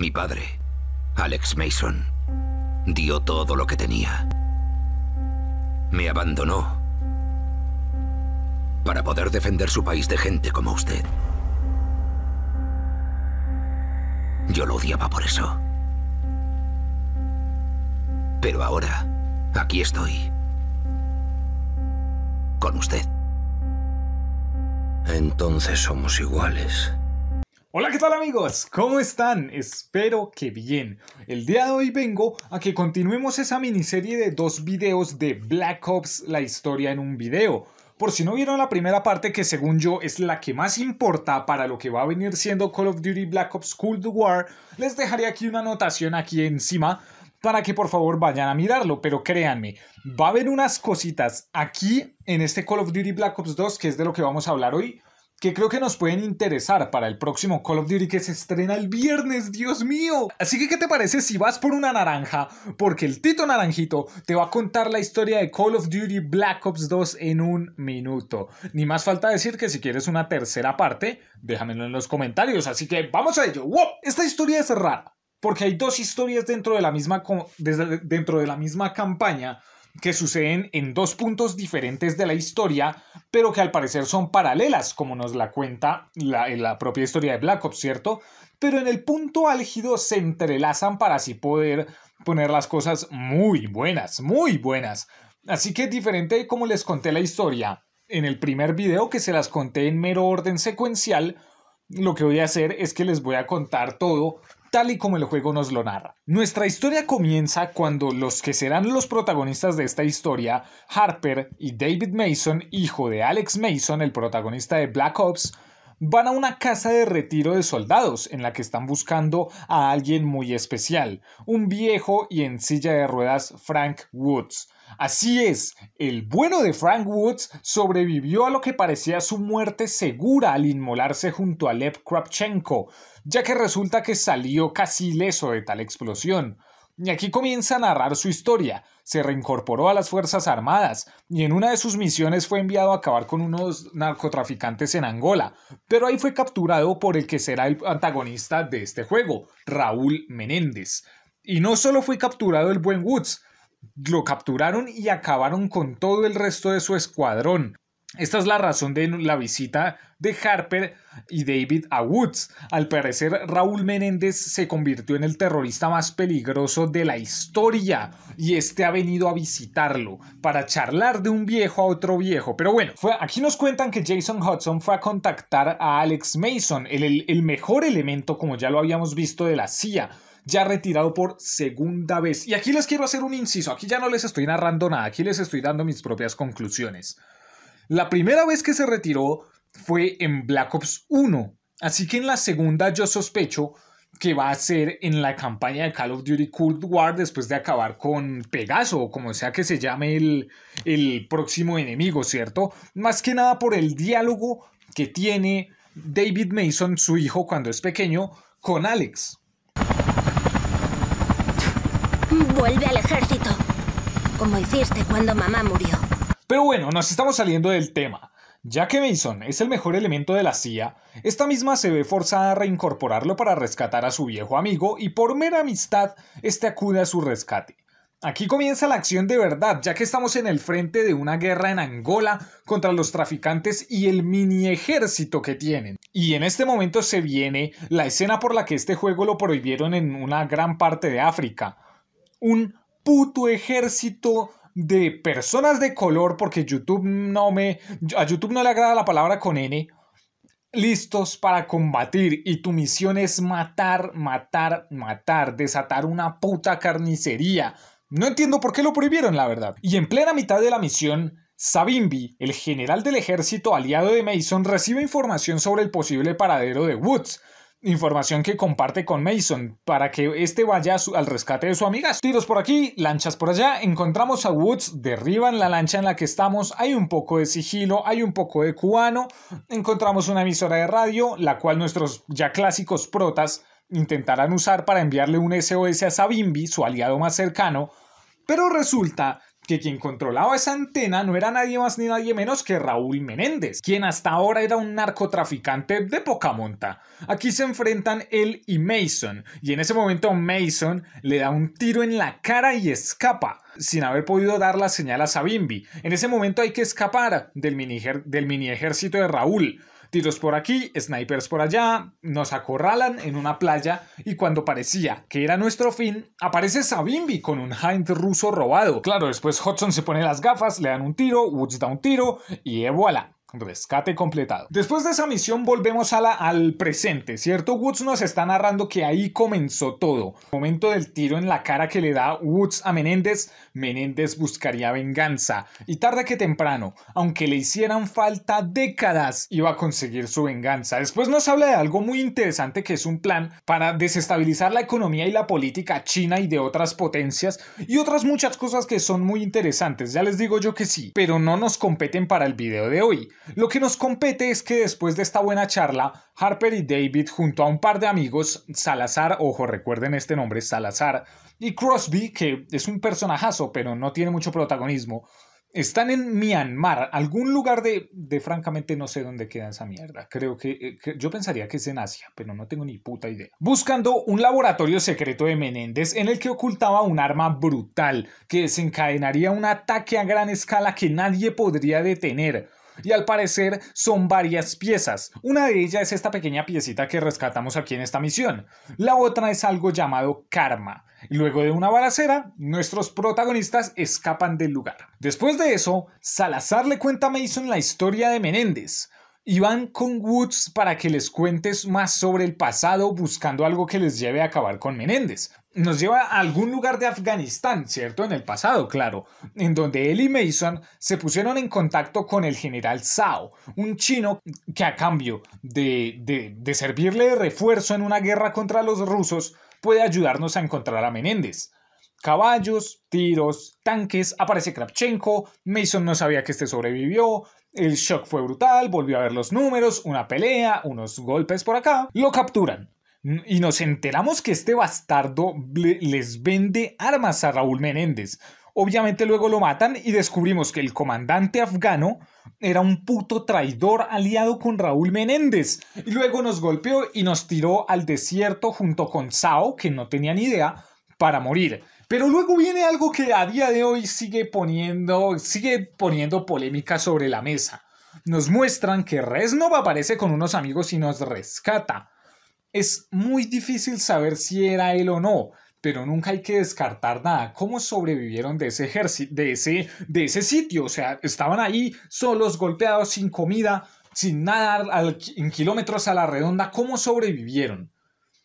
Mi padre, Alex Mason, dio todo lo que tenía. Me abandonó para poder defender su país de gente como usted. Yo lo odiaba por eso. Pero ahora, aquí estoy. Con usted. Entonces somos iguales. Hola, ¿qué tal amigos? ¿Cómo están? Espero que bien. El día de hoy vengo a que continuemos esa miniserie de dos videos de Black Ops, la historia en un video. Por si no vieron la primera parte que según yo es la que más importa para lo que va a venir siendo Call of Duty Black Ops Cold War, les dejaré aquí una anotación aquí encima para que por favor vayan a mirarlo, pero créanme, va a haber unas cositas aquí en este Call of Duty Black Ops 2, que es de lo que vamos a hablar hoy, que creo que nos pueden interesar para el próximo Call of Duty que se estrena el viernes, Dios mío. Así que, ¿qué te parece si vas por una naranja? Porque el Tito Naranjito te va a contar la historia de Call of Duty Black Ops 2 en un minuto. Ni más falta decir que si quieres una tercera parte, déjamelo en los comentarios. Así que vamos a ello. ¡Wow! Esta historia es rara, porque hay dos historias dentro de la misma, dentro de la misma campaña que suceden en dos puntos diferentes de la historia, pero que al parecer son paralelas, como nos la cuenta la, eh, la propia historia de Black Ops, ¿cierto? Pero en el punto álgido se entrelazan para así poder poner las cosas muy buenas, muy buenas. Así que diferente de como les conté la historia en el primer video, que se las conté en mero orden secuencial, lo que voy a hacer es que les voy a contar todo tal y como el juego nos lo narra. Nuestra historia comienza cuando los que serán los protagonistas de esta historia, Harper y David Mason, hijo de Alex Mason, el protagonista de Black Ops, van a una casa de retiro de soldados en la que están buscando a alguien muy especial, un viejo y en silla de ruedas Frank Woods, Así es, el bueno de Frank Woods sobrevivió a lo que parecía su muerte segura al inmolarse junto a Lev Kravchenko, ya que resulta que salió casi ileso de tal explosión. Y aquí comienza a narrar su historia. Se reincorporó a las Fuerzas Armadas y en una de sus misiones fue enviado a acabar con unos narcotraficantes en Angola, pero ahí fue capturado por el que será el antagonista de este juego, Raúl Menéndez. Y no solo fue capturado el buen Woods, lo capturaron y acabaron con todo el resto de su escuadrón. Esta es la razón de la visita de Harper y David a Woods. Al parecer, Raúl Menéndez se convirtió en el terrorista más peligroso de la historia y este ha venido a visitarlo para charlar de un viejo a otro viejo. Pero bueno, aquí nos cuentan que Jason Hudson fue a contactar a Alex Mason, el mejor elemento, como ya lo habíamos visto, de la CIA ya retirado por segunda vez. Y aquí les quiero hacer un inciso, aquí ya no les estoy narrando nada, aquí les estoy dando mis propias conclusiones. La primera vez que se retiró fue en Black Ops 1, así que en la segunda yo sospecho que va a ser en la campaña de Call of Duty Cold War después de acabar con Pegaso, o como sea que se llame el, el próximo enemigo, ¿cierto? Más que nada por el diálogo que tiene David Mason, su hijo, cuando es pequeño, con Alex. Vuelve al ejército, como hiciste cuando mamá murió. Pero bueno, nos estamos saliendo del tema. Ya que Mason es el mejor elemento de la CIA, esta misma se ve forzada a reincorporarlo para rescatar a su viejo amigo y por mera amistad, este acude a su rescate. Aquí comienza la acción de verdad, ya que estamos en el frente de una guerra en Angola contra los traficantes y el mini ejército que tienen. Y en este momento se viene la escena por la que este juego lo prohibieron en una gran parte de África, un puto ejército de personas de color, porque YouTube no me. A YouTube no le agrada la palabra con N. Listos para combatir. Y tu misión es matar, matar, matar. Desatar una puta carnicería. No entiendo por qué lo prohibieron, la verdad. Y en plena mitad de la misión. Sabimbi, el general del ejército aliado de Mason, recibe información sobre el posible paradero de Woods, información que comparte con Mason para que este vaya al rescate de su amiga. Tiros por aquí, lanchas por allá, encontramos a Woods, derriban la lancha en la que estamos, hay un poco de sigilo, hay un poco de cubano, encontramos una emisora de radio, la cual nuestros ya clásicos protas intentarán usar para enviarle un SOS a Sabimbi, su aliado más cercano, pero resulta que quien controlaba esa antena no era nadie más ni nadie menos que Raúl Menéndez, quien hasta ahora era un narcotraficante de poca monta. Aquí se enfrentan él y Mason, y en ese momento Mason le da un tiro en la cara y escapa, sin haber podido dar la señal a Sabimbi. En ese momento hay que escapar del mini, del mini ejército de Raúl. Tiros por aquí, snipers por allá, nos acorralan en una playa y cuando parecía que era nuestro fin, aparece Sabimbi con un Hind ruso robado. Claro, después Hudson se pone las gafas, le dan un tiro, Woods da un tiro y voilà. Rescate completado. Después de esa misión volvemos a la, al presente, ¿cierto? Woods nos está narrando que ahí comenzó todo. Momento del tiro en la cara que le da Woods a Menéndez, Menéndez buscaría venganza. Y tarde que temprano, aunque le hicieran falta décadas, iba a conseguir su venganza. Después nos habla de algo muy interesante que es un plan para desestabilizar la economía y la política china y de otras potencias y otras muchas cosas que son muy interesantes. Ya les digo yo que sí, pero no nos competen para el video de hoy. Lo que nos compete es que después de esta buena charla, Harper y David junto a un par de amigos, Salazar, ojo, recuerden este nombre, Salazar, y Crosby, que es un personajazo pero no tiene mucho protagonismo, están en Myanmar, algún lugar de, de francamente no sé dónde queda esa mierda. Creo que, eh, que, yo pensaría que es en Asia, pero no tengo ni puta idea. Buscando un laboratorio secreto de Menéndez en el que ocultaba un arma brutal que desencadenaría un ataque a gran escala que nadie podría detener y al parecer son varias piezas. Una de ellas es esta pequeña piecita que rescatamos aquí en esta misión. La otra es algo llamado karma. Luego de una balacera, nuestros protagonistas escapan del lugar. Después de eso, Salazar le cuenta a Mason la historia de Menéndez, y van con Woods para que les cuentes más sobre el pasado buscando algo que les lleve a acabar con Menéndez nos lleva a algún lugar de Afganistán, ¿cierto? En el pasado, claro, en donde él y Mason se pusieron en contacto con el general Zhao, un chino que a cambio de, servirle de refuerzo en una guerra contra los rusos, puede ayudarnos a encontrar a Menéndez. Caballos, tiros, tanques, aparece Kravchenko, Mason no sabía que este sobrevivió, el shock fue brutal, volvió a ver los números, una pelea, unos golpes por acá, lo capturan y nos enteramos que este bastardo les vende armas a Raúl Menéndez. Obviamente luego lo matan y descubrimos que el comandante afgano era un puto traidor aliado con Raúl Menéndez. Y luego nos golpeó y nos tiró al desierto junto con Sao, que no tenía ni idea, para morir. Pero luego viene algo que a día de hoy sigue poniendo, sigue poniendo polémica sobre la mesa. Nos muestran que Reznov aparece con unos amigos y nos rescata. Es muy difícil saber si era él o no, pero nunca hay que descartar nada. ¿Cómo sobrevivieron de ese ejército, de ese, de ese sitio? O sea, estaban ahí solos, golpeados, sin comida, sin nada, en kilómetros a la redonda. ¿Cómo sobrevivieron?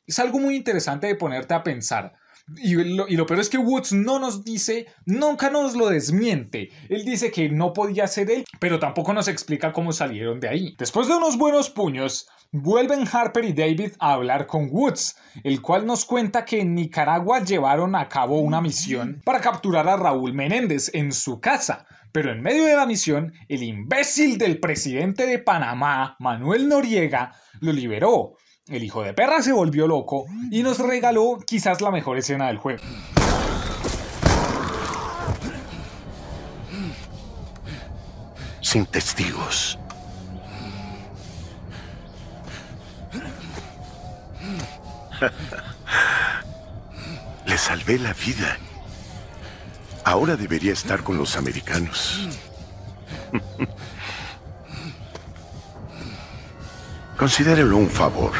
Es algo muy interesante de ponerte a pensar. Y lo, peor es que Woods no nos dice, nunca nos lo desmiente. Él dice que no podía ser él, pero tampoco nos explica cómo salieron de ahí. Después de unos buenos puños, vuelven Harper y David a hablar con Woods, el cual nos cuenta que en Nicaragua llevaron a cabo una misión para capturar a Raúl Menéndez en su casa. Pero en medio de la misión, el imbécil del presidente de Panamá, Manuel Noriega, lo liberó, el hijo de perra se volvió loco y nos regaló quizás la mejor escena del juego. Sin testigos. Le salvé la vida. Ahora debería estar con los americanos. Considérelo un favor.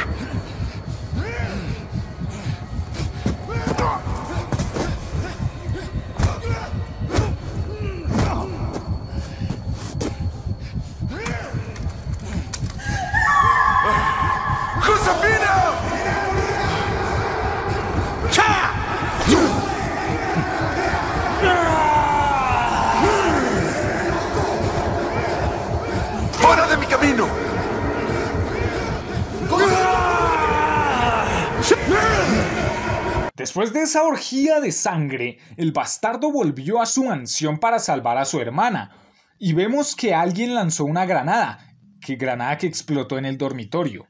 Después de esa orgía de sangre, el bastardo volvió a su mansión para salvar a su hermana, y vemos que alguien lanzó una granada, que granada que explotó en el dormitorio.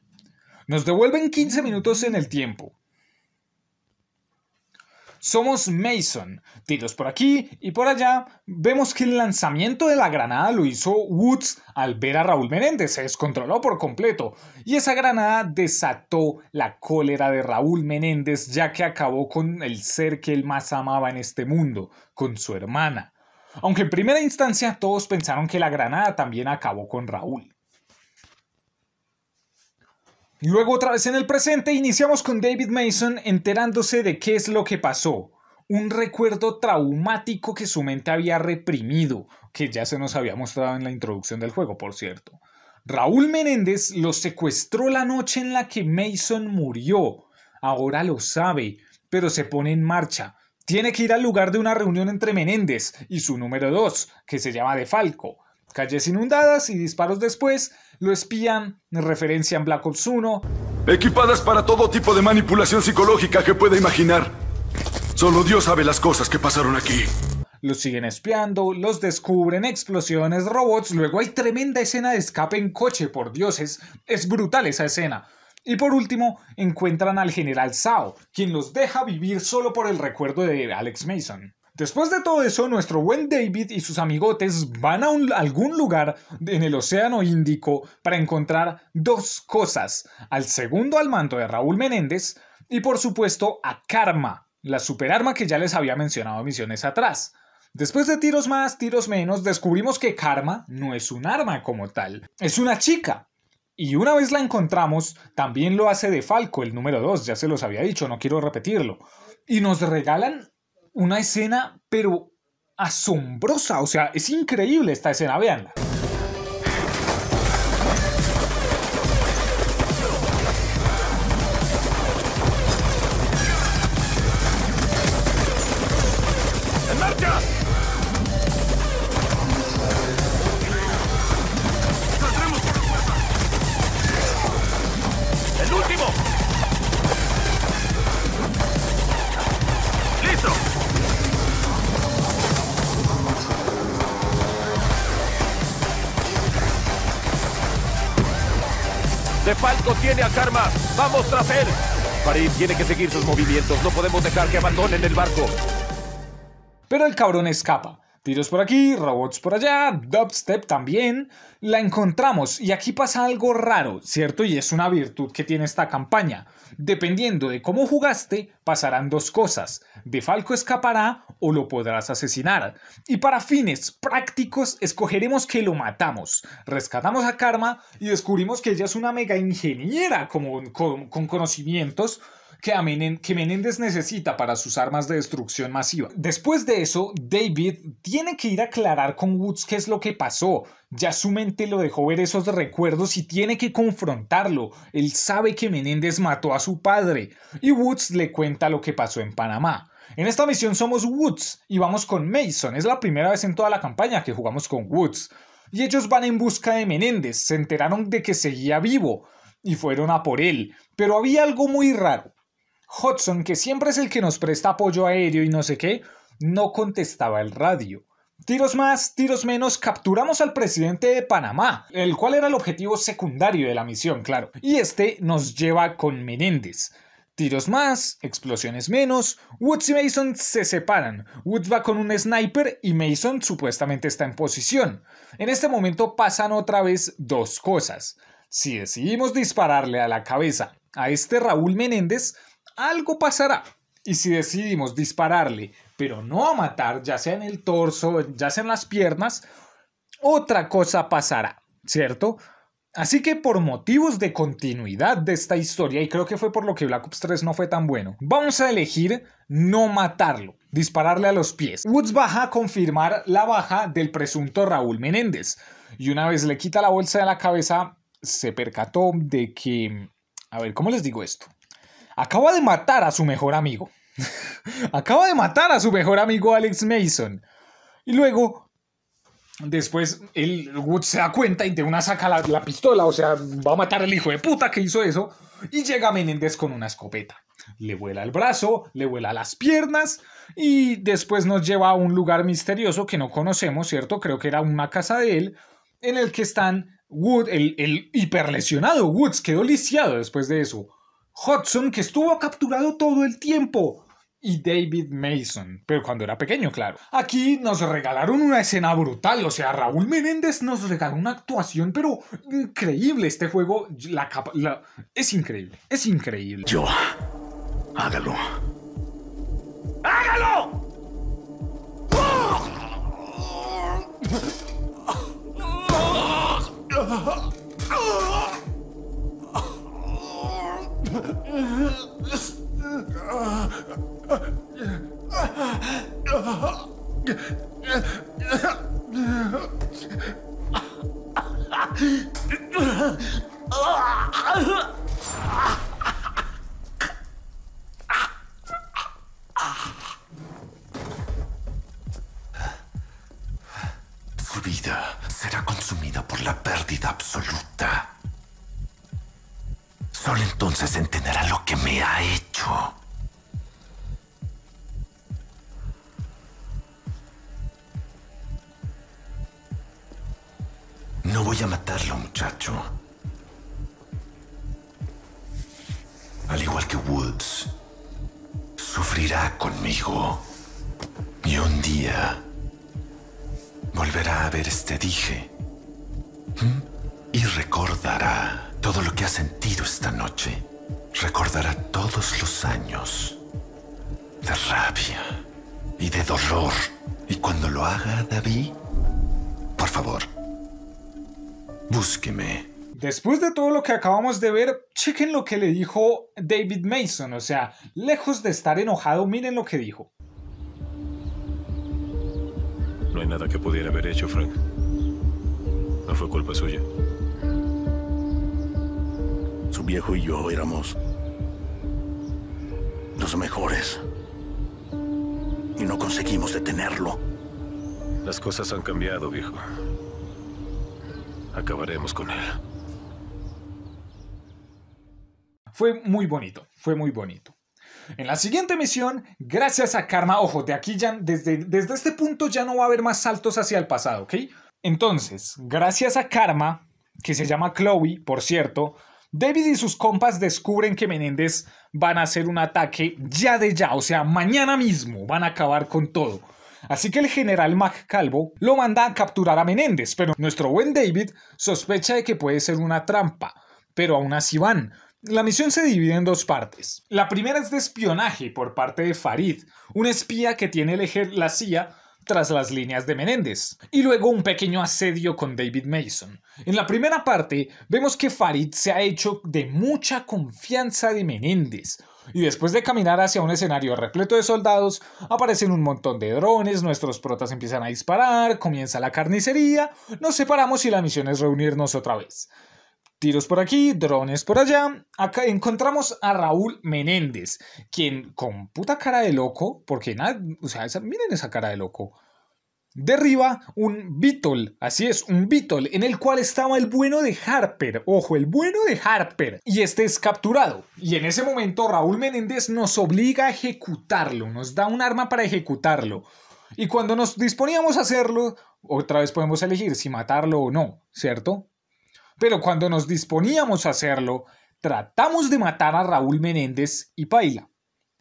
Nos devuelven 15 minutos en el tiempo. Somos Mason. Tiros por aquí y por allá. Vemos que el lanzamiento de la granada lo hizo Woods al ver a Raúl Menéndez. Se descontroló por completo. Y esa granada desató la cólera de Raúl Menéndez ya que acabó con el ser que él más amaba en este mundo, con su hermana. Aunque en primera instancia todos pensaron que la granada también acabó con Raúl. Luego otra vez en el presente iniciamos con David Mason enterándose de qué es lo que pasó. Un recuerdo traumático que su mente había reprimido, que ya se nos había mostrado en la introducción del juego, por cierto. Raúl Menéndez lo secuestró la noche en la que Mason murió. Ahora lo sabe, pero se pone en marcha. Tiene que ir al lugar de una reunión entre Menéndez y su número 2, que se llama De Falco. Calles inundadas y disparos después, lo espían, referencian Black Ops 1. Equipadas para todo tipo de manipulación psicológica que pueda imaginar. Solo Dios sabe las cosas que pasaron aquí. Los siguen espiando, los descubren, explosiones, robots, luego hay tremenda escena de escape en coche, por dioses, es, brutal esa escena. Y por último, encuentran al general Zhao, quien los deja vivir solo por el recuerdo de Alex Mason. Después de todo eso, nuestro buen David y sus amigotes van a algún lugar en el Océano Índico para encontrar dos cosas, al segundo al mando de Raúl Menéndez y por supuesto a Karma, la superarma que ya les había mencionado misiones atrás. Después de tiros más, tiros menos, descubrimos que Karma no es un arma como tal, es una chica. Y una vez la encontramos, también lo hace de Falco, el número 2, ya se los había dicho, no quiero repetirlo. Y nos regalan una escena, pero asombrosa. O sea, es increíble esta escena, veanla. De Falco tiene a Karma. Vamos tras él. París tiene que seguir sus movimientos. No podemos dejar que abandonen el barco. Pero el cabrón escapa. Tiros por aquí, robots por allá, dubstep también. La encontramos y aquí pasa algo raro, ¿cierto? Y es una virtud que tiene esta campaña. Dependiendo de cómo jugaste, pasarán dos cosas. De Falco escapará o lo podrás asesinar. Y para fines prácticos, escogeremos que lo matamos, rescatamos a Karma y descubrimos que ella es una mega ingeniera con, con, conocimientos que, a que, Menéndez necesita para sus armas de destrucción masiva. Después de eso, David tiene que ir a aclarar con Woods qué es lo que pasó. Ya su mente lo dejó ver esos recuerdos y tiene que confrontarlo. Él sabe que Menéndez mató a su padre y Woods le cuenta lo que pasó en Panamá. En esta misión somos Woods y vamos con Mason. Es la primera vez en toda la campaña que jugamos con Woods. Y ellos van en busca de Menéndez. Se enteraron de que seguía vivo y fueron a por él. Pero había algo muy raro. Hudson, que siempre es el que nos presta apoyo aéreo y no sé qué, no contestaba el radio. Tiros más, tiros menos, capturamos al presidente de Panamá, el cual era el objetivo secundario de la misión, claro. Y este nos lleva con Menéndez. Tiros más, explosiones menos, Woods y Mason se separan, Woods va con un sniper y Mason supuestamente está en posición. En este momento pasan otra vez dos cosas. Si decidimos dispararle a la cabeza a este Raúl Menéndez, algo pasará. Y si decidimos dispararle, pero no a matar, ya sea en el torso, ya sea en las piernas, otra cosa pasará, ¿cierto? Así que por motivos de continuidad de esta historia, y creo que fue por lo que Black Ops 3 no fue tan bueno, vamos a elegir no matarlo, dispararle a los pies. Woods baja a confirmar la baja del presunto Raúl Menéndez, y una vez le quita la bolsa de la cabeza, se percató de que... A ver, ¿cómo les digo esto? Acaba de matar a su mejor amigo. Acaba de matar a su mejor amigo Alex Mason. Y luego Después el Wood se da cuenta y de una saca la, pistola, o sea, va a matar al hijo de puta que hizo eso. Y llega Menéndez con una escopeta. Le vuela el brazo, le vuela las piernas y después nos lleva a un lugar misterioso que no conocemos, ¿cierto? Creo que era una casa de él, en el que están Wood, el, el hiperlesionado Woods, quedó lisiado después de eso. Hudson, que estuvo capturado todo el tiempo y David Mason, pero cuando era pequeño, claro. Aquí nos regalaron una escena brutal, o sea, Raúl Menéndez nos regaló una actuación, pero increíble este juego, la es increíble, es increíble. Yo, hágalo. ¡Hágalo! Su vida será consumida por la pérdida absoluta. Solo entonces entenderá lo que me ha hecho. No voy a matarlo, muchacho. Al igual que Woods, sufrirá conmigo. Y un día volverá a ver este dije. Y recordará todo lo que ha sentido esta noche recordará todos los años de rabia y de dolor. Y cuando lo haga, David, por favor, búsqueme. Después de todo lo que acabamos de ver, chequen lo que le dijo David Mason. O sea, lejos de estar enojado, miren lo que dijo. No hay nada que pudiera haber hecho, Frank. No fue culpa suya. Su viejo y yo éramos los mejores. Y no conseguimos detenerlo. Las cosas han cambiado, viejo. Acabaremos con él. Fue muy bonito, fue muy bonito. En la siguiente misión, gracias a Karma, ojo, de aquí ya, desde, desde este punto ya no va a haber más saltos hacia el pasado, ¿ok? Entonces, gracias a Karma, que se llama Chloe, por cierto, David y sus compas descubren que Menéndez van a hacer un ataque ya de ya, o sea, mañana mismo van a acabar con todo. Así que el general Mac Calvo lo manda a capturar a Menéndez, pero nuestro buen David sospecha de que puede ser una trampa, pero aún así van. La misión se divide en dos partes. La primera es de espionaje por parte de Farid, un espía que tiene el la CIA tras las líneas de Menéndez, y luego un pequeño asedio con David Mason. En la primera parte vemos que Farid se ha hecho de mucha confianza de Menéndez, y después de caminar hacia un escenario repleto de soldados, aparecen un montón de drones, nuestros protas empiezan a disparar, comienza la carnicería, nos separamos y la misión es reunirnos otra vez. Tiros por aquí, drones por allá. Acá encontramos a Raúl Menéndez, quien con puta cara de loco, porque nada, o sea, miren esa cara de loco. Derriba un Beatle, así es, un Beatle, en el cual estaba el bueno de Harper, ojo, el bueno de Harper, y este es capturado. Y en ese momento Raúl Menéndez nos obliga a ejecutarlo, nos da un arma para ejecutarlo. Y cuando nos disponíamos a hacerlo, otra vez podemos elegir si matarlo o no, ¿cierto? Pero cuando nos disponíamos a hacerlo, tratamos de matar a Raúl Menéndez y Paila.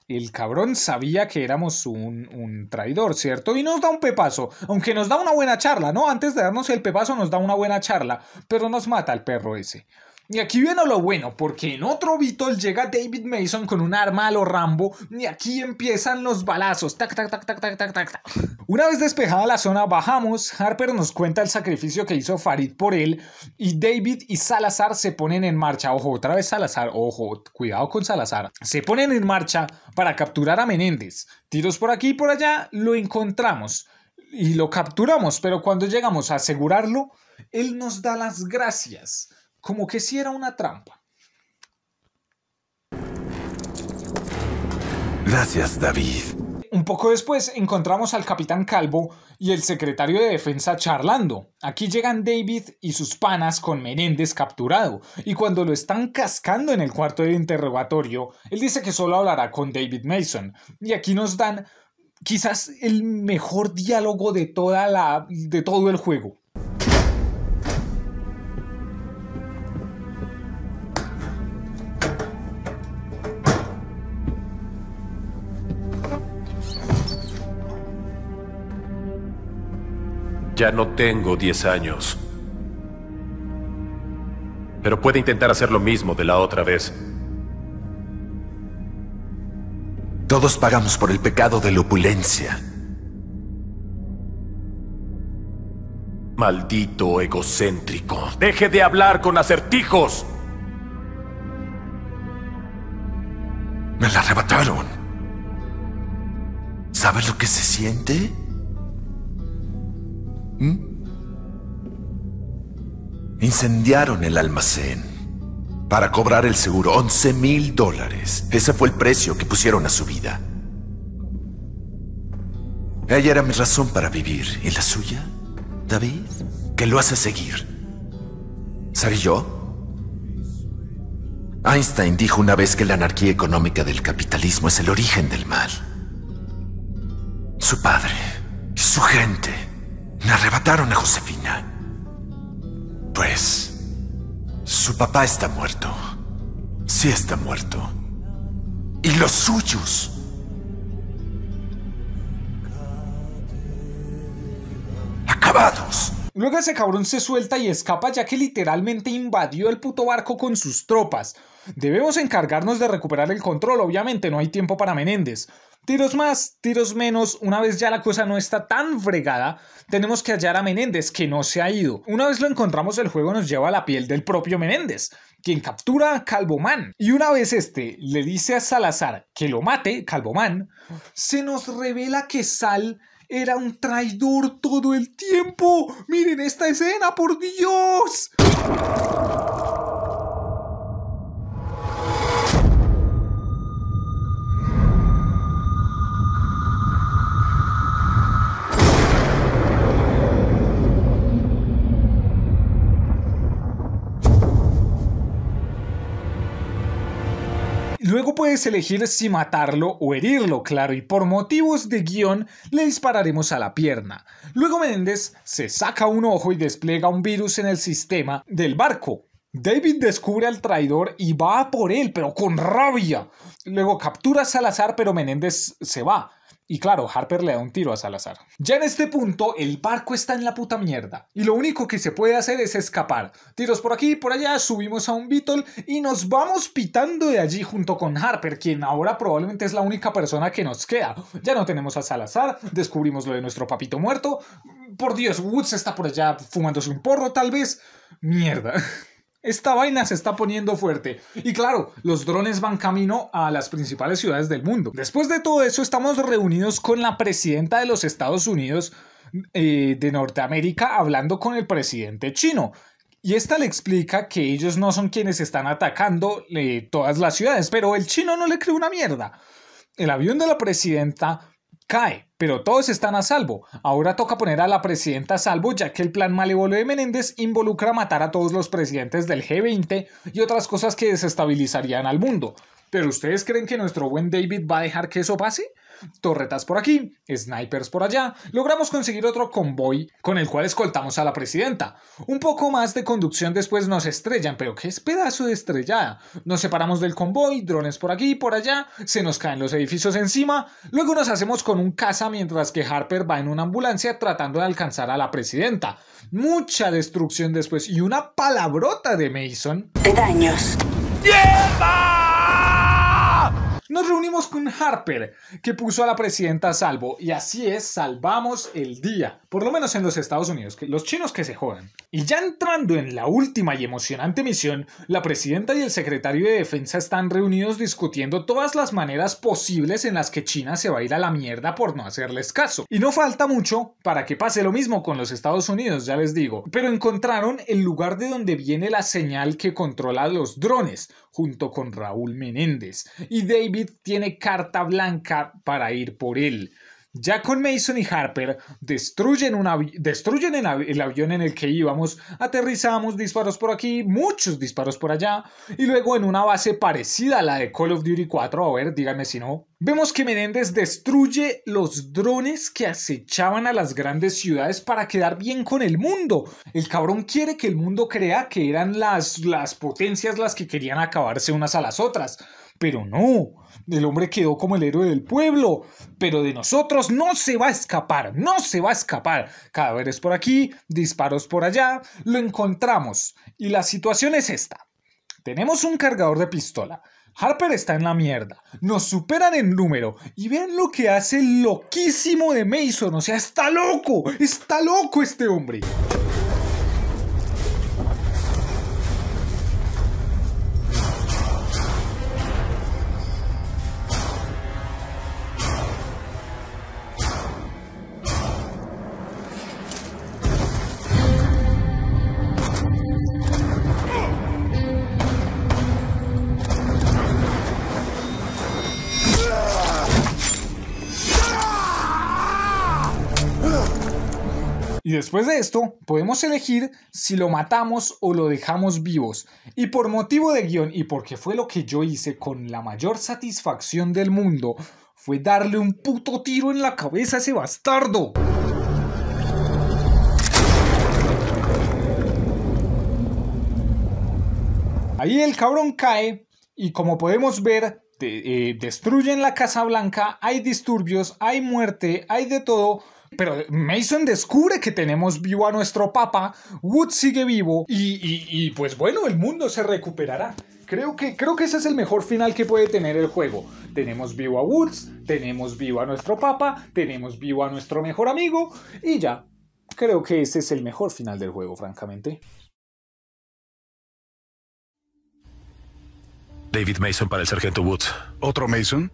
El cabrón sabía que éramos un, un, traidor, ¿cierto? Y nos da un pepazo, aunque nos da una buena charla, ¿no? Antes de darnos el pepazo nos da una buena charla, pero nos mata el perro ese. Y aquí viene lo bueno, porque en otro Beatles llega David Mason con un arma a lo Rambo y aquí empiezan los balazos. Tac, tac, tac, Una vez despejada la zona bajamos, Harper nos cuenta el sacrificio que hizo Farid por él y David y Salazar se ponen en marcha. Ojo, otra vez Salazar, ojo, cuidado con Salazar. Se ponen en marcha para capturar a Menéndez. Tiros por aquí y por allá, lo encontramos y lo capturamos, pero cuando llegamos a asegurarlo, él nos da las gracias como que si era una trampa. Gracias, David. Un poco después encontramos al capitán Calvo y el secretario de defensa charlando. Aquí llegan David y sus panas con Menéndez capturado, y cuando lo están cascando en el cuarto de interrogatorio, él dice que solo hablará con David Mason. Y aquí nos dan quizás el mejor diálogo de, toda la, de todo el juego. Ya no tengo 10 años. Pero puede intentar hacer lo mismo de la otra vez. Todos pagamos por el pecado de la opulencia. Maldito egocéntrico. Deje de hablar con acertijos. Me la arrebataron. ¿Sabes lo que se siente? ¿Mm? Incendiaron el almacén para cobrar el seguro. 11 mil dólares. Ese fue el precio que pusieron a su vida. Ella era mi razón para vivir. ¿Y la suya, David? ¿Qué lo hace seguir? ¿Saré yo? Einstein dijo una vez que la anarquía económica del capitalismo es el origen del mal. Su padre, su gente, arrebataron a Josefina. Pues... Su papá está muerto. Sí está muerto. Y los suyos. Acabados. Luego ese cabrón se suelta y escapa ya que literalmente invadió el puto barco con sus tropas. Debemos encargarnos de recuperar el control, obviamente no hay tiempo para Menéndez. Tiros más, tiros menos, una vez ya la cosa no está tan fregada, tenemos que hallar a Menéndez, que no se ha ido. Una vez lo encontramos, el juego nos lleva a la piel del propio Menéndez, quien captura a Calvomán. Y una vez este le dice a Salazar que lo mate, Calvomán, se nos revela que Sal era un traidor todo el tiempo. Miren esta escena, por Dios. puedes elegir si matarlo o herirlo, claro, y por motivos de guión le dispararemos a la pierna. Luego Menéndez se saca un ojo y despliega un virus en el sistema del barco. David descubre al traidor y va por él, pero con rabia. Luego captura a Salazar, pero Menéndez se va. Y claro, Harper le da un tiro a Salazar. Ya en este punto, el barco está en la puta mierda. Y lo único que se puede hacer es escapar. Tiros por aquí por allá, subimos a un Beetle y nos vamos pitando de allí junto con Harper, quien ahora probablemente es la única persona que nos queda. Ya no tenemos a Salazar, descubrimos lo de nuestro papito muerto. Por Dios, Woods está por allá fumándose un porro, tal vez. Mierda. esta vaina se está poniendo fuerte. Y claro, los drones van camino a las principales ciudades del mundo. Después de todo eso, estamos reunidos con la presidenta de los Estados Unidos eh, de Norteamérica hablando con el presidente chino. Y esta le explica que ellos no son quienes están atacando eh, todas las ciudades, pero el chino no le cree una mierda. El avión de la presidenta Cae, pero todos están a salvo. Ahora toca poner a la presidenta a salvo ya que el plan malévolo de Menéndez involucra matar a todos los presidentes del G20 y otras cosas que desestabilizarían al mundo. ¿Pero ustedes creen que nuestro buen David va a dejar que eso pase? Torretas por aquí, snipers por allá, logramos conseguir otro convoy con el cual escoltamos a la presidenta. Un poco más de conducción después nos estrellan, pero qué es pedazo de estrellada. Nos separamos del convoy, drones por aquí y por allá, se nos caen los edificios encima, luego nos hacemos con un caza mientras que Harper va en una ambulancia tratando de alcanzar a la presidenta. Mucha destrucción después y una palabrota de Mason. De daños nos reunimos con Harper, que puso a la presidenta a salvo, y así es, salvamos el día, por lo menos en los Estados Unidos, que los chinos que se jodan. Y ya entrando en la última y emocionante misión, la presidenta y el secretario de Defensa están reunidos discutiendo todas las maneras posibles en las que China se va a ir a la mierda por no hacerles caso. Y no falta mucho para que pase lo mismo con los Estados Unidos, ya les digo, pero encontraron el lugar de donde viene la señal que controla los drones, junto con Raúl Menéndez y David tiene carta blanca para ir por él. Ya con Mason y Harper destruyen, destruyen el, avión en el que íbamos, aterrizamos, disparos por aquí, muchos disparos por allá, y luego en una base parecida a la de Call of Duty 4, a ver, díganme si no, vemos que Menéndez destruye los drones que acechaban a las grandes ciudades para quedar bien con el mundo. El cabrón quiere que el mundo crea que eran las potencias las que querían acabarse unas a las otras. Pero no, el hombre quedó como el héroe del pueblo, pero de nosotros no se va a escapar, no se va a escapar. Cadáveres por aquí, disparos por allá, lo encontramos. Y la situación es esta. Tenemos un cargador de pistola. Harper está en la mierda. Nos superan en número. Y vean lo que hace el loquísimo de Mason. O sea, está loco. Está loco este hombre. Y después de esto, podemos elegir si lo matamos o lo dejamos vivos. Y por motivo de guión y porque fue lo que yo hice con la mayor satisfacción del mundo, fue darle un puto tiro en la cabeza a ese bastardo. Ahí el cabrón cae y como podemos ver, eh, destruyen la Casa Blanca, hay disturbios, hay muerte, hay de todo, pero Mason descubre que tenemos vivo a nuestro papá, Wood sigue vivo y, pues bueno, el mundo se recuperará. Creo que, creo que ese es el mejor final que puede tener el juego. Tenemos vivo a Woods, tenemos vivo a nuestro papá, tenemos vivo a nuestro mejor amigo y ya. Creo que ese es el mejor final del juego, francamente. David Mason para el sargento Woods. ¿Otro Mason?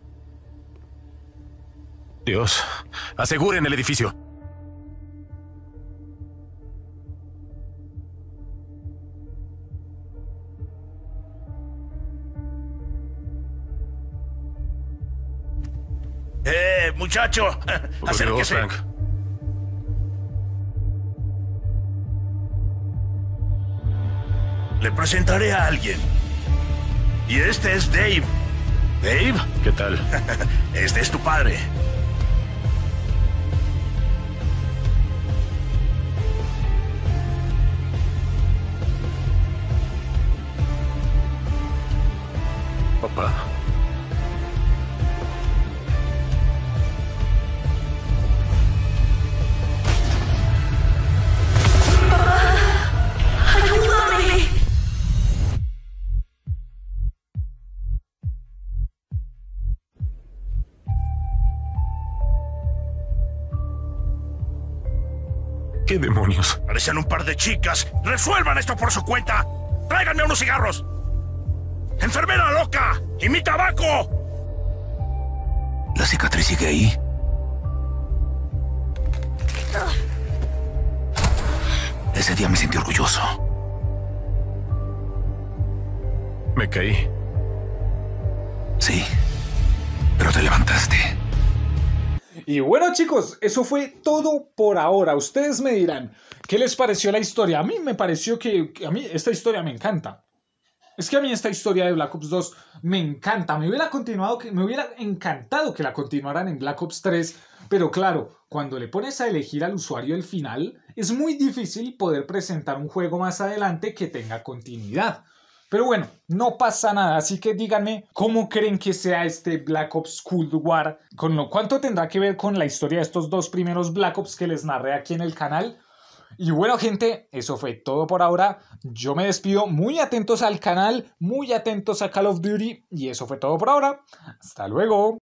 Dios, aseguren el edificio. ¡Eh, muchacho! Frank. Le presentaré a alguien. Y este es Dave. ¿Dave? ¿Qué tal? Este es tu padre. Ah, ¿Qué demonios? Parecen un par de chicas. ¡Resuelvan esto por su cuenta! ¡Tráiganme unos cigarros! ¡Enfermera loca! ¡Y mi tabaco! ¿La cicatriz sigue ahí? Ese día me sentí orgulloso. Me caí. Sí, pero te levantaste. Y bueno chicos, eso fue todo por ahora. Ustedes me dirán, ¿qué les pareció la historia? A mí me pareció que, a mí esta historia me encanta. Es que a mí esta historia de Black Ops 2 me encanta. Me hubiera continuado, me hubiera encantado que la continuaran en Black Ops 3. Pero claro, cuando le pones a elegir al usuario el final, es muy difícil poder presentar un juego más adelante que tenga continuidad. Pero bueno, no pasa nada, así que díganme cómo creen que sea este Black Ops Cold War, con lo cuánto tendrá que ver con la historia de estos dos primeros Black Ops que les narré aquí en el canal. Y bueno gente, eso fue todo por ahora. Yo me despido muy atentos al canal, muy atentos a Call of Duty y eso fue todo por ahora. Hasta luego.